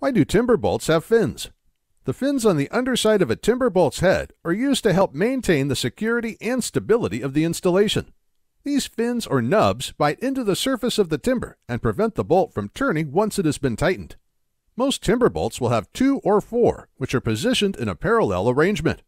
Why do timber bolts have fins? The fins on the underside of a timber bolt's head are used to help maintain the security and stability of the installation. These fins or nubs bite into the surface of the timber and prevent the bolt from turning once it has been tightened. Most timber bolts will have two or four, which are positioned in a parallel arrangement.